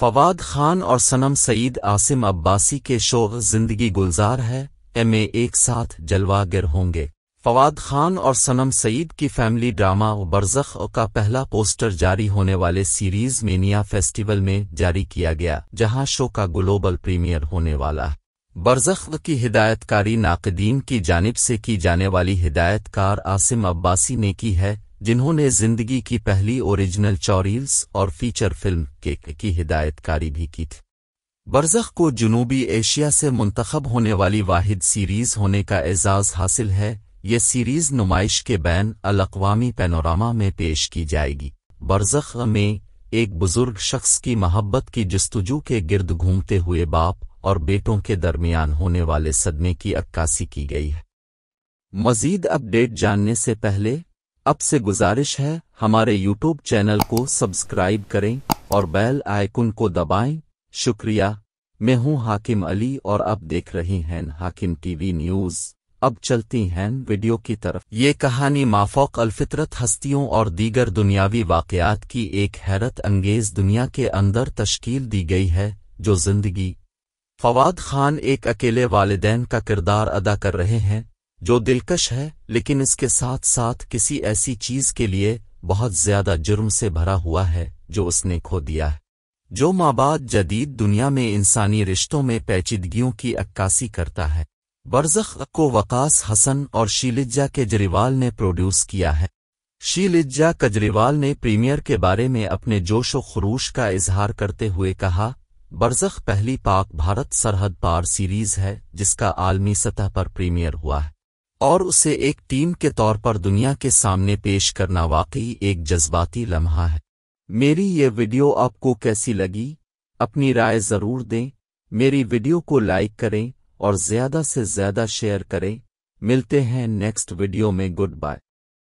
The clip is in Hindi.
फवाद खान और सनम सईद आसिम अब्बासी के शो जिंदगी गुलजार है एम एक साथ जलवागिर होंगे फवाद खान और सनम सईद की फैमिली ड्रामा बरजख का पहला पोस्टर जारी होने वाले सीरीज मेनिया फेस्टिवल में जारी किया गया जहां शो का ग्लोबल प्रीमियर होने वाला है बरजख की हिदायतकारी नाकदीन की जानब से की जाने वाली हिदायतकार आसिम अब्बासी ने की है जिन्होंने जिंदगी की पहली ओरिजिनल चौरील्स और फीचर फिल्म के की हिदायतकारी भी की थी बरजख को जुनूबी एशिया से मुंतखब होने वाली वाहिद सीरीज़ होने का एजाज़ हासिल है ये सीरीज़ नुमाइश के बैन अलकवामी पैनोरामा में पेश की जाएगी बरजख में एक बुजुर्ग शख्स की मोहब्बत की जस्तजू के गिर्द घूमते हुए बाप और बेटों के दरमियान होने वाले सदमे की अक्कासी की गई है मजीद अपडेट जानने से पहले अब से गुजारिश है हमारे यूट्यूब चैनल को सब्सक्राइब करें और बेल आइकन को दबाएं। शुक्रिया मैं हूं हाकिम अली और अब देख रही हैं हाकिम टीवी न्यूज़ अब चलती हैं वीडियो की तरफ ये कहानी माफोक अलफितरत हस्तियों और दीगर दुनियावी वाकयात की एक हैरत अंगेज दुनिया के अंदर तश्कील दी गई है जो जिंदगी फवाद खान एक अकेले वालदेन का किरदार अदा कर रहे हैं जो दिलकश है लेकिन इसके साथ साथ किसी ऐसी चीज के लिए बहुत ज्यादा जुर्म से भरा हुआ है जो उसने खो दिया है जो माबाद जदीद दुनिया में इंसानी रिश्तों में पेचीदगियों की अक्कासी करता है बरजख को वकास हसन और शीलिज्जा केजरीवाल ने प्रोड्यूस किया है शीलिज्जा कजरीवाल ने प्रीमियर के बारे में अपने जोश व खरूश का इजहार करते हुए कहा बरजख पहली पाक भारत सरहद पार सीरीज है जिसका आलमी सतह पर प्रीमियर हुआ है और उसे एक टीम के तौर पर दुनिया के सामने पेश करना वाकई एक जज्बाती लम्हा है मेरी ये वीडियो आपको कैसी लगी अपनी राय ज़रूर दें मेरी वीडियो को लाइक करें और ज़्यादा से ज़्यादा शेयर करें मिलते हैं नेक्स्ट वीडियो में गुड बाय